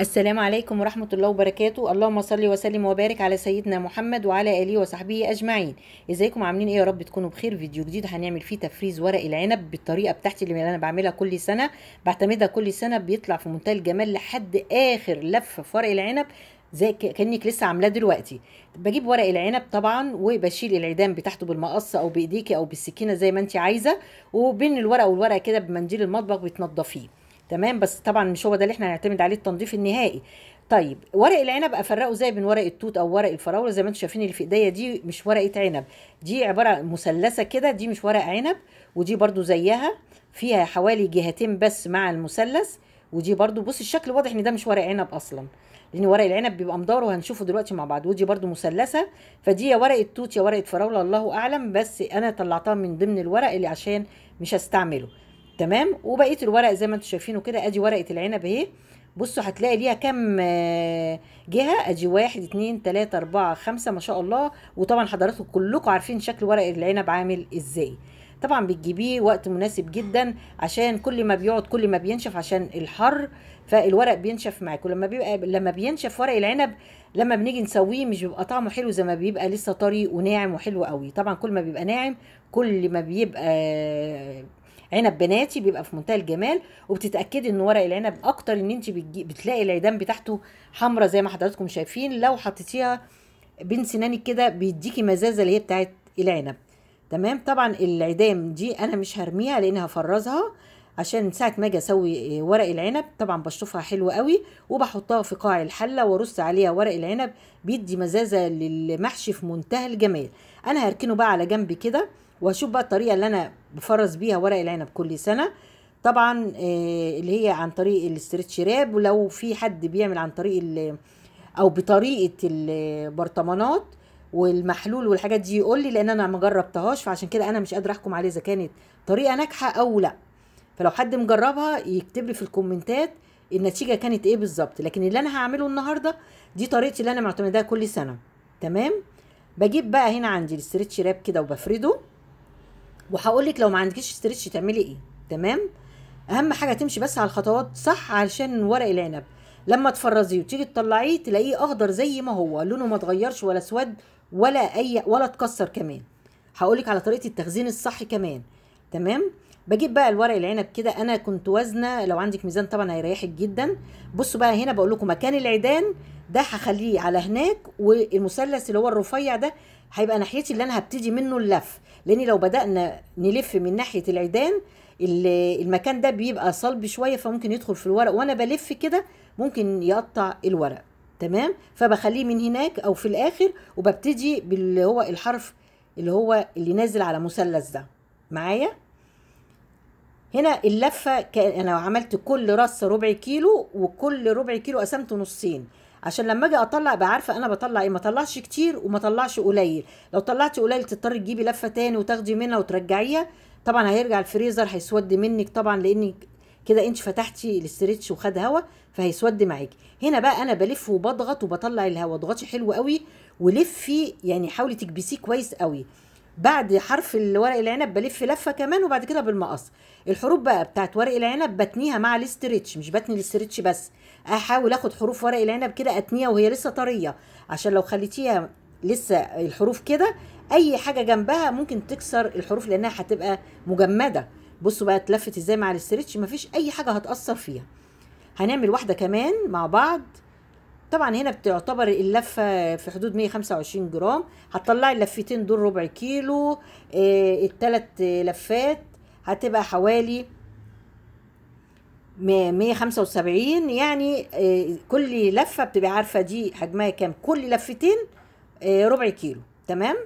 السلام عليكم ورحمة الله وبركاته اللهم صل وسلم وبارك على سيدنا محمد وعلى آله وصحبه أجمعين ازيكم عاملين ايه يا رب تكونوا بخير فيديو جديد هنعمل فيه تفريز ورق العنب بالطريقة بتاعتي اللي أنا بعملها كل سنة بعتمدها كل سنة بيطلع في منتهى الجمال لحد آخر لفة في ورق العنب زي كانك لسه عاملاه دلوقتي بجيب ورق العنب طبعا وبشيل العيدان بتاعته بالمقص او بايديكي او بالسكينه زي ما انت عايزه وبين الورقه والورقه كده بمنديل المطبخ بتنضفيه تمام بس طبعا مش هو ده اللي احنا هنعتمد عليه التنظيف النهائي طيب ورق العنب افرقه ازاي من ورق التوت او ورق الفراوله زي ما انتم شايفين اللي في ايديا دي مش ورقه عنب دي عباره مثلثه كده دي مش ورق عنب ودي برده زيها فيها حوالي جهتين بس مع المثلث ودي برده بص الشكل واضح ان ده مش ورق عنب اصلا لان ورق العنب بيبقى مدار وهنشوفه دلوقتي مع بعض ودي برده مثلثه فدي يا ورقه توت يا ورقه فراوله الله اعلم بس انا طلعتها من ضمن الورق اللي عشان مش هستعمله تمام وبقيه الورق زي ما انتم شايفينه كده ادي ورقه العنب اهي بصوا هتلاقي ليها كام آه، جهه ادي واحد اتنين تلاته اربعه خمسه ما شاء الله وطبعا حضراتكم كلكم عارفين شكل ورق العنب عامل ازاي طبعا بتجيبيه وقت مناسب جدا عشان كل ما بيقعد كل ما بينشف عشان الحر فالورق بينشف معاك ولما بيبقى لما بينشف ورق العنب لما بنيجي نسويه مش بيبقى طعمه حلو زي ما بيبقى لسه طري وناعم وحلو قوي طبعا كل ما بيبقى ناعم كل ما بيبقى آه، عنب بناتي بيبقى في منتهى الجمال وبتتاكدي ان ورق العنب اكتر ان انت بتلاقي العيدان بتاعته حمراء زي ما حضراتكم شايفين لو حطيتيها بين سنانك كده بيديكي مزازه اللي هي بتاعت العنب تمام طبعا العيدان دي انا مش هرميها لان هفرزها عشان ساعه ما اجي اسوي آه، ورق العنب طبعا بشطفها حلو قوي وبحطها في قاع الحله وارص عليها ورق العنب بيدي مزازه للمحشي في منتهى الجمال انا هركنه بقى على جنب كده واشوف بقى الطريقه اللي انا بفرز بيها ورق العنب كل سنه طبعا آه، اللي هي عن طريق الاسترتش راب ولو في حد بيعمل عن طريق او بطريقه البرطمانات والمحلول والحاجات دي يقول لي لان انا ما جربتهاش فعشان كده انا مش قادره احكم عليه اذا كانت طريقه ناجحه او لا فلو حد مجربها يكتب لي في الكومنتات النتيجه كانت ايه بالظبط لكن اللي انا هعمله النهارده دي طريقتي اللي انا معتمداها كل سنه تمام بجيب بقى هنا عندي الاسترتش راب كده وبفرده وهقول لك لو ما عندكيش ستريتش تعملي ايه تمام اهم حاجه تمشي بس على الخطوات صح علشان ورق العنب لما تفرزيه وتيجي تطلعيه تلاقيه اخضر زي ما هو لونه ما اتغيرش ولا اسود ولا اي ولا اتكسر كمان هقول لك على طريقه التخزين الصح كمان تمام بجيب بقى الورق العنب كده انا كنت وزنه لو عندك ميزان طبعا هيريحك جدا بصوا بقى هنا بقول لكم مكان العيدان ده هخليه على هناك والمثلث اللي هو الرفيع ده هيبقى ناحيتي اللي انا هبتدي منه اللف لان لو بدانا نلف من ناحيه العيدان المكان ده بيبقى صلب شويه فممكن يدخل في الورق وانا بلف كده ممكن يقطع الورق تمام فبخليه من هناك او في الاخر وببتدي باللي هو الحرف اللي هو اللي نازل على مثلث ده معايا هنا اللفه انا عملت كل رصه ربع كيلو وكل ربع كيلو قسمته نصين عشان لما اجي اطلع ابقى عارفه انا بطلع ايه ما اطلعش كتير وما اطلعش قليل لو طلعتي قليل تضطري تجيبي لفه تاني وتاخدي منها وترجعيها طبعا هيرجع الفريزر هيسود منك طبعا لانك كده انت فتحتي الاسترتش وخد هوا فهيسود معاكي هنا بقى انا بلف وبضغط وبطلع الهوا اضغطي حلو قوي ولفي يعني حاولي تكبسيه كويس قوي بعد حرف الورق العنب بلف لفه كمان وبعد كده بالمقص الحروف بقى بتاعت ورق العنب بتنيها مع الاسترتش مش بتني الاسترتش بس احاول اخد حروف ورق العنب كده اتنيها وهي لسه طريه عشان لو خليتيها لسه الحروف كده اي حاجه جنبها ممكن تكسر الحروف لانها هتبقى مجمده بصوا بقى اتلفت ازاي مع الاسترتش مفيش اي حاجه هتاثر فيها هنعمل واحده كمان مع بعض طبعا هنا بتعتبر اللفه في حدود 125 جرام هتطلعي اللفتين دول ربع كيلو آه الثلاث لفات هتبقى حوالي 175 يعني آه كل لفه بتبقى عارفه دي حجمها كام كل لفتين آه ربع كيلو تمام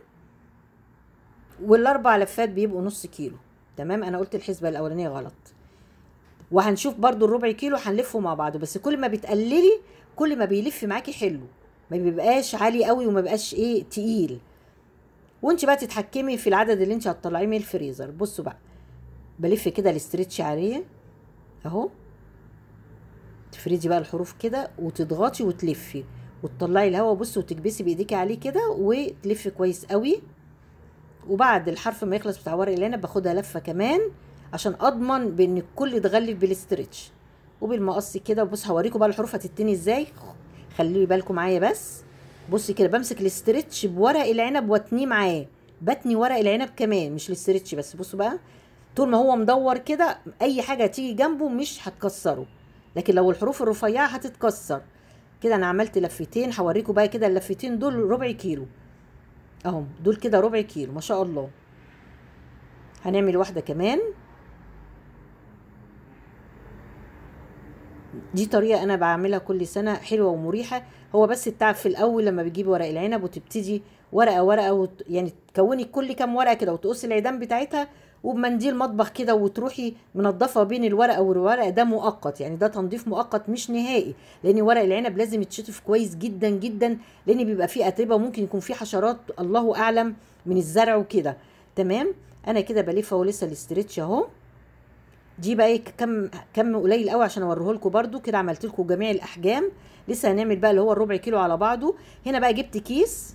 والاربع لفات بيبقوا نص كيلو تمام انا قلت الحسبه الاولانيه غلط وهنشوف برضو الربع كيلو هنلفه مع بعضه بس كل ما بتقللي كل ما بيلف معاكي حلو ما بيبقاش عالي قوي وما بيبقاش ايه تقيل وانت بقى تتحكمي في العدد اللي انت هتطلعيه من الفريزر بصوا بقى بلف كده الاسترتش عليه اهو تفردي بقى الحروف كده وتضغطي وتلفي وتطلعي الهواء بصي وتكبسي بايديكي عليه كده وتلفي كويس قوي وبعد الحرف ما يخلص بتاع ورق العنب باخدها لفه كمان عشان اضمن بان الكل اتغلف بالاسترتش وبالمقص كده بص هوريكم بقى الحروف هتتني ازاي خلي بالكم معايا بس بصي كده بمسك الاسترتش بورق العنب واتنيه معاه بتني ورق العنب كمان مش الاسترتش بس بصوا بقى طول ما هو مدور كده اي حاجه تيجي جنبه مش هتكسره لكن لو الحروف الرفيعه هتتكسر كده انا عملت لفتين هوريكم بقى كده اللفتين دول ربع كيلو اهم دول كده ربع كيلو ما شاء الله هنعمل واحده كمان دي طريقه انا بعملها كل سنه حلوه ومريحه هو بس التعب في الاول لما بتجيبي ورق العنب وتبتدي ورقه ورقه وت... يعني تكوني كل كام ورقه كده وتقصي العيدان بتاعتها وبمنديل مطبخ كده وتروحي منضفه بين الورقه والورقه ده مؤقت يعني ده تنظيف مؤقت مش نهائي لان ورق العنب لازم يتشطف كويس جدا جدا لان بيبقى فيه اتربه وممكن يكون فيه حشرات الله اعلم من الزرع وكده تمام انا كده بلفه ولسه الاسترتش اهو دي بقى ايه كم كم قليل قوي عشان اوريه لكم برده كده عملت لكم جميع الاحجام لسه هنعمل بقى اللي هو الربع كيلو على بعضه هنا بقى جبت كيس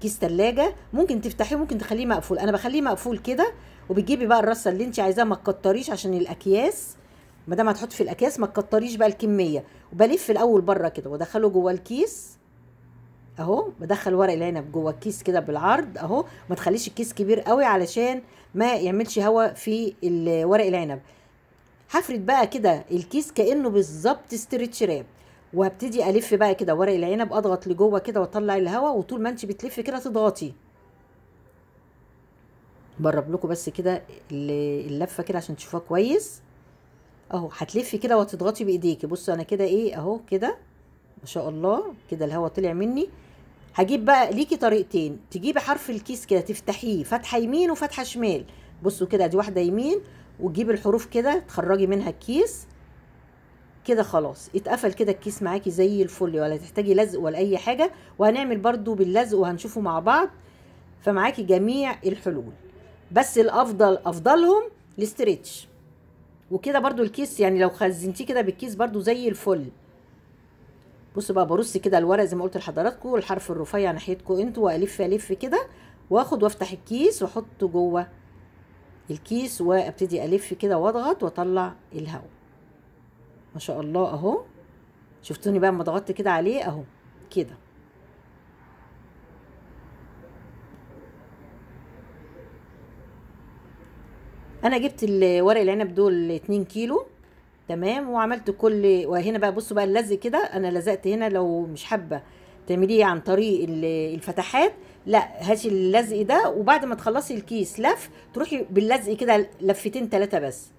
كيس تلاجة ممكن تفتحيه ممكن تخليه مقفول انا بخليه مقفول كده وبتجيبي بقى الرصه اللي انت عايزاها ما تكتريش عشان الاكياس ما دام هتحطي في الاكياس ما تكتريش بقى الكميه وبلف الاول بره كده وادخله جوه الكيس اهو بدخل ورق العنب جوه الكيس كده بالعرض اهو ما تخليش الكيس كبير قوي علشان ما يعملش هواء في ورق العنب هفرد بقى كده الكيس كانه بالظبط استرتش راب وابتدي الف بقى كده ورق العنب اضغط لجوه كده واطلع الهواء وطول ما انت بتلف كده تضغطي برب لكم بس كده اللفه كده عشان تشوفوها كويس اهو هتلفي كده وتضغطي بايديكي بصوا انا كده ايه اهو كده ما شاء الله كده الهواء طلع مني هجيب بقى ليكي طريقتين تجيبي حرف الكيس كده تفتحيه فتحه يمين وفتحه شمال بصوا كده دي واحده يمين وتجيبي الحروف كده تخرجي منها الكيس كده خلاص اتقفل كده الكيس معاكي زي الفل ولا تحتاجي لزق ولا اي حاجه وهنعمل برده باللزق وهنشوفه مع بعض فمعاكي جميع الحلول بس الافضل افضلهم الاسترتش وكده برده الكيس يعني لو خزنتيه كده بالكيس برده زي الفل بصوا بقى برص كده الورق زي ما قلت لحضراتكم والحرف الرفيع ناحيتكم انتوا والف الف كده واخد وافتح الكيس واحطه جوه الكيس وابتدي الف كده واضغط واطلع الهواء ما شاء الله اهو شفتوني بقى ما ضغطت كده عليه اهو كده انا جبت الورق العنب دول 2 كيلو تمام وعملت كل وهنا بقى بصوا بقى اللزق كده انا لزقت هنا لو مش حابه تعمليه عن طريق الفتحات لا هاتي اللزق ده وبعد ما تخلصي الكيس لف تروحي باللزق كده لفتين ثلاثه بس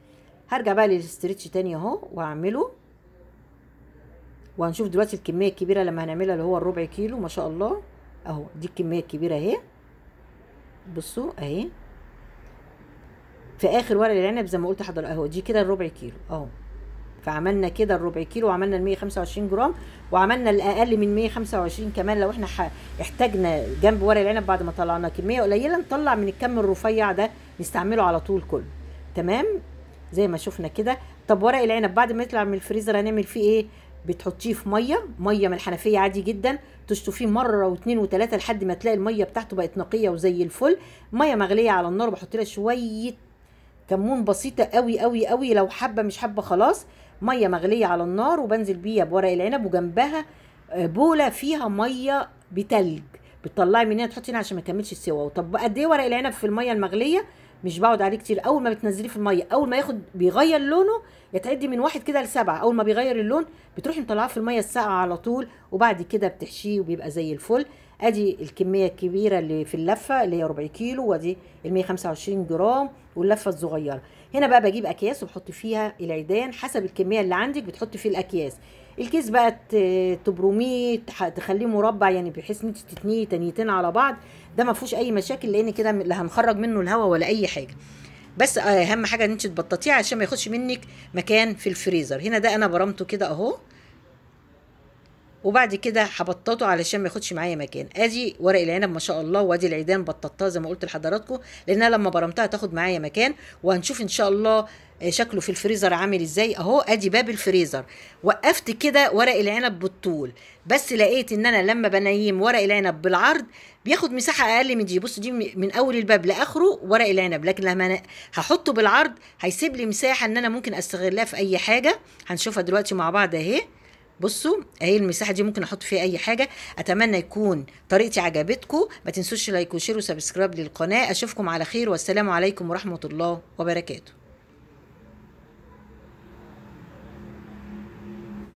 هرجع بقى للاسترتش تاني اهو واعمله وهنشوف دلوقتي الكميه الكبيره لما هنعملها اللي هو الربع كيلو ما شاء الله اهو دي الكميه الكبيره اهي بصوا اهي في اخر ورق العنب زي ما قلت حضرتك اهو دي كده الربع كيلو اهو فعملنا كده الربع كيلو وعملنا ال 125 جرام وعملنا الاقل من 125 كمان لو احنا احتاجنا جنب ورق العنب بعد ما طلعنا كميه قليله نطلع من الكم الرفيع ده نستعمله على طول كله تمام زي ما شفنا كده طب ورق العنب بعد ما يطلع من الفريزر هنعمل فيه ايه بتحطيه في ميه ميه من الحنفيه عادي جدا تشطفيه مره واثنين وثلاثه لحد ما تلاقي الميه بتاعته بقت نقيه وزي الفل ميه مغليه على النار بحط لها شويه كمون بسيطه قوي قوي قوي لو حبه مش حبه خلاص ميه مغليه على النار وبنزل بيها بورق العنب وجنبها آه، بوله فيها ميه بتلج بتطلعي من هنا تحطي هنا عشان ما تكملش السوا طب قد ايه ورق العنب في الميه المغليه مش بقعد عليه كتير اول ما بتنزليه في الميه اول ما ياخد بيغير لونه يتعدي من واحد كده لسبعه اول ما بيغير اللون بتروحي مطلعاه في الميه الساقعه على طول وبعد كده بتحشيه وبيبقى زي الفل ادي الكميه الكبيره اللي في اللفه اللي هي ربع كيلو وادي ال 125 جرام واللفه الصغيره هنا بقى بجيب اكياس وبحط فيها العيدان حسب الكميه اللي عندك بتحط فيه الاكياس الكيس بقى تبرميه تخليه مربع يعني بحيث ان انت تتنيه تنيتين على بعض ده ما فيهوش اي مشاكل لان كده لا هنخرج منه الهواء ولا اي حاجه بس آه، اهم حاجه ان انت تبططيه عشان ما ياخدش منك مكان في الفريزر هنا ده انا برمته كده اهو وبعد كده هبططه علشان ما ياخدش معايا مكان ادي ورق العنب ما شاء الله وادي العيدان بططتها زي ما قلت لحضراتكم لانها لما برمتها تاخد معايا مكان وهنشوف ان شاء الله آه، شكله في الفريزر عامل ازاي اهو ادي باب الفريزر وقفت كده ورق العنب بالطول بس لقيت ان انا لما بنيم ورق العنب بالعرض بياخد مساحه اقل من دي بصوا دي من اول الباب لاخره ورق العنب لكن لما أنا هحطه بالعرض هيسيب لي مساحه ان انا ممكن استغلها في اي حاجه هنشوفها دلوقتي مع بعض اهي بصوا اهي المساحه دي ممكن احط فيها اي حاجه اتمنى يكون طريقتي عجبتكم ما تنسوش لايك وشير وسبسكرايب للقناه اشوفكم على خير والسلام عليكم ورحمه الله وبركاته